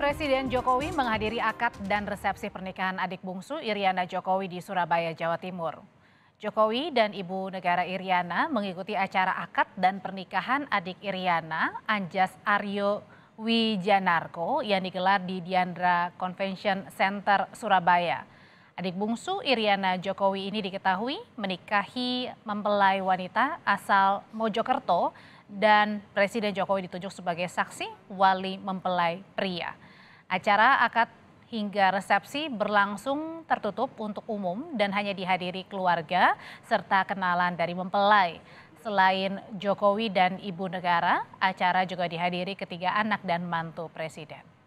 Presiden Jokowi menghadiri akad dan resepsi pernikahan adik bungsu Iriana Jokowi di Surabaya, Jawa Timur. Jokowi dan Ibu Negara Iriana mengikuti acara akad dan pernikahan adik Iriana, Anjas Aryo Wijanarko yang digelar di Diandra Convention Center Surabaya. Adik bungsu Iriana Jokowi ini diketahui menikahi mempelai wanita asal Mojokerto dan Presiden Jokowi ditunjuk sebagai saksi wali mempelai pria. Acara akad hingga resepsi berlangsung tertutup untuk umum dan hanya dihadiri keluarga serta kenalan dari mempelai. Selain Jokowi dan ibu negara, acara juga dihadiri ketiga anak dan mantu presiden.